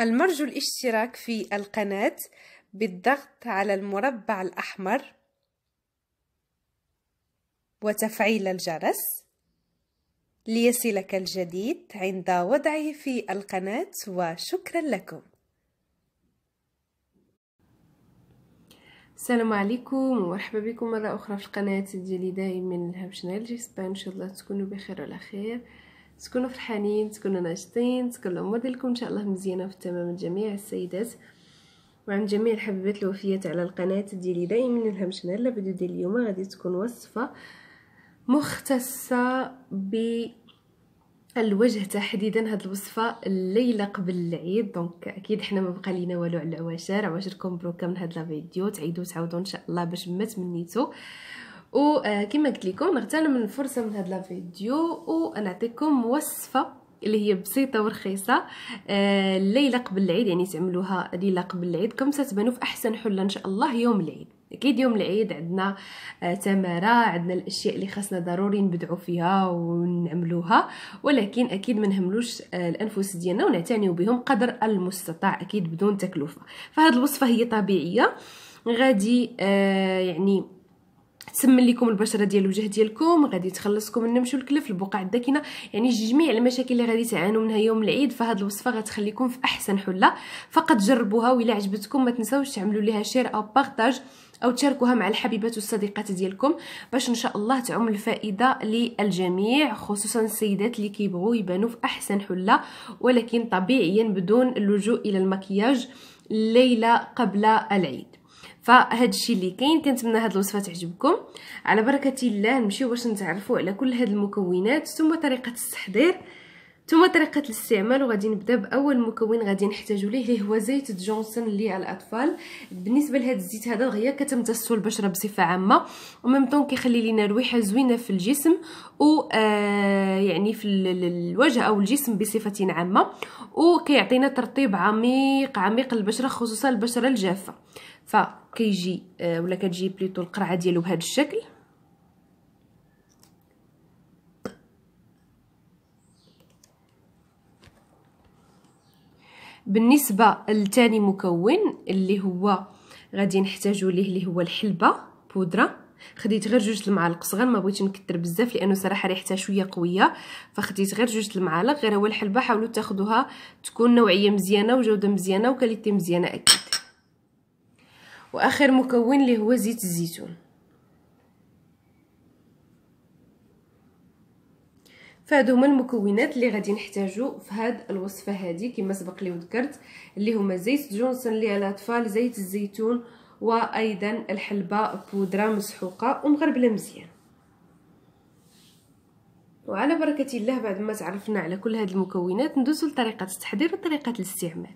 المرجو الاشتراك في القناة بالضغط على المربع الأحمر وتفعيل الجرس ليصلك الجديد عند وضعه في القناة وشكرا لكم السلام عليكم ومرحبا بكم مرة أخرى في القناة ديالي دائما الهاب شانيل جيسبان إن شاء الله تكونوا بخير وعلى خير تكونوا فرحانين تكونوا ناشطين تكون الامور ديالكم ان شاء الله مزيانه في تمام جميع السيدات وعن جميع الحبيبات الوفيات على القناه ديالي دائما الهام شنال فيديو ديال اليوم غادي تكون وصفه مختصه ب الوجه تحديدا هاد الوصفه الليله قبل العيد دونك اكيد حنا ما بقى لينا والو على العواشر عواشركم مبروكه من هاد لا فيديو تعيدوا تعاودوا ان شاء الله باش ما تمنيتو وكما آه، قلت لكم نغتنم الفرصه من هاد الفيديو فيديو ونعطيكم وصفه اللي هي بسيطه ورخيصه آه الليله قبل العيد يعني تعملوها ليله قبل العيد كم ستبانوا في احسن حله ان شاء الله يوم العيد اكيد يوم العيد عندنا آه، تماره عندنا الاشياء اللي خاصنا ضروري نبدعو فيها ونعملوها ولكن اكيد ما نهملوش آه، الانفس ديالنا ونعتنيو بهم قدر المستطاع اكيد بدون تكلفه فهاد الوصفه هي طبيعيه غادي آه يعني تسمن لكم البشره ديال الوجه ديالكم غادي تخلصكم من النمش والكلف البقع الداكنه يعني جميع المشاكل اللي غادي تعانوا منها يوم العيد فهاد الوصفه غتخليكم في احسن حله فقط جربوها وإلا عجبتكم ما تنساوش تعملوا ليها شير او بارطاج او تشاركوها مع الحبيبات والصديقات ديالكم باش ان شاء الله تعم الفائده للجميع خصوصا السيدات اللي كيبغوا يبانوا في احسن حله ولكن طبيعيا بدون اللجوء الى المكياج ليله قبل العيد فهاد الشيء اللي كاين كنتمنى هاد الوصفه تعجبكم على بركه الله نمشيو باش نتعرفوا على كل هاد المكونات ثم طريقه التحضير ثم طريقه الاستعمال وغادي نبدا باول مكون غادي نحتاجو ليه اللي هو زيت جونسون للاطفال بالنسبه لهذا الزيت هذا دغيا كتمتصو البشره بصفه عامه وميم طون كيخلي لينا ريحه زوينه في الجسم و آه، يعني في الوجه او الجسم بصفه عامه وكيعطينا ترطيب عميق عميق للبشره خصوصا البشره الجافه فكيجي آه، ولا كتجي بليطو القرعه ديالو بهذا الشكل بالنسبه لتاني مكون اللي هو غادي نحتاجو ليه اللي هو الحلبه بودره خديت غير جوج المعالق صغار ما بغيتش نكثر بزاف لانه صراحه ريحتها شويه قويه فخديت غير جوج المعالق غير هو الحلبه حاولوا تاخذوها تكون نوعيه مزيانه وجوده مزيانه وكاليتي مزيانه اكيد واخر مكون اللي هو زيت الزيتون فهادو هما المكونات اللي غادي نحتاجو في هاد الوصفه هادي كما سبق لي وذكرت اللي هما زيت جونسون لي على زيت الزيتون وايضا الحلبه بودره مسحوقه ومغربله مزيان وعلى بركه الله بعد ما تعرفنا على كل هاد المكونات ندوزو لطريقه التحضير وطريقه الاستعمال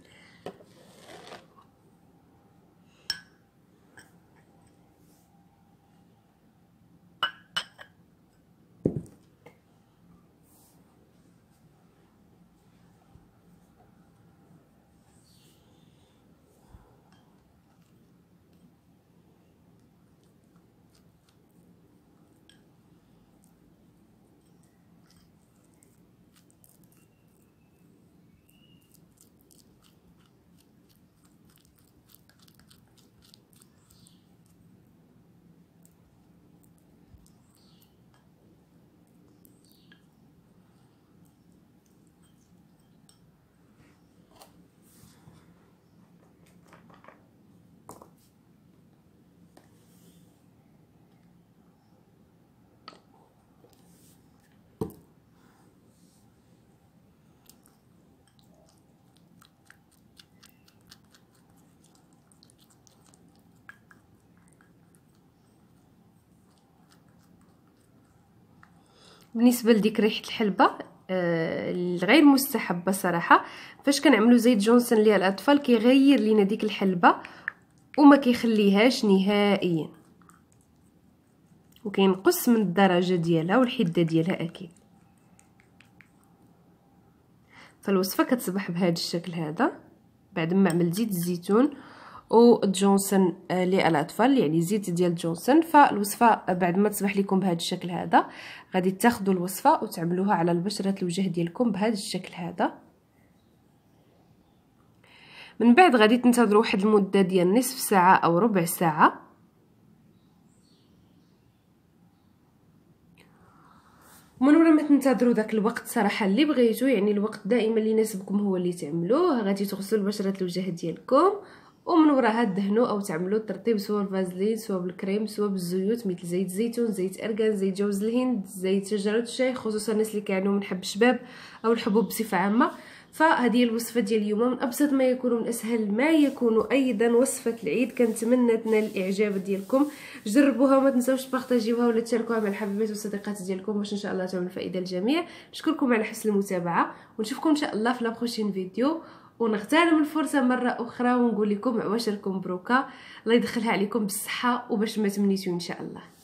بالنسبه لديك ريحه الحلبه الغير آه، مستحبه صراحه فاش كنعملو زيت جونسون ليها الاطفال كيغير لينا ديك الحلبه وما كيخليهاش نهائيا وكينقص من الدرجه ديالها والحده ديالها اكيد فالوصفه كتصبح بهذا الشكل هذا بعد ما عملت زيت الزيتون وجونسون آه، للاطفال يعني زيت ديال جونسون فالوصفه بعد ما تصبح لكم بهذا الشكل هذا غادي تاخذوا الوصفه وتعملوها على البشره الوجه ديالكم بهذا الشكل هذا من بعد غادي تنتظروا واحد المده ديال نصف ساعه او ربع ساعه من ورا ما تنتظروا داك الوقت صراحه اللي بغيتو يعني الوقت دائما اللي يناسبكم هو اللي تعملوه غادي تغسلوا بشره الوجه ديالكم ومن وراها دهنو او تعملوا الترطيب سواء بالفازلين سواء بالكريم سواء بالزيوت مثل زيت الزيتون زيت ارغان زيت جوز الهند زيت شجره الشاي خصوصا الناس اللي كانوا من حب الشباب او الحبوب بصفه عامه فهذه الوصفه ديال اليوم من ابسط ما يكون من اسهل ما يكون ايضا وصفه العيد كنتمنى تنال الاعجاب ديالكم جربوها وما تنساوش تبارطاجيوها ولا تشاركوها مع الحبيبات والصديقات ديالكم باش ان شاء الله تعمل فائده للجميع نشكركم على حسن المتابعه ونشوفكم ان شاء الله في لا فيديو ونغتنم الفرصه مره اخرى ونقول لكم عواشركم بروكا الله يدخلها عليكم بالصحه وباش ما تمنيتو ان شاء الله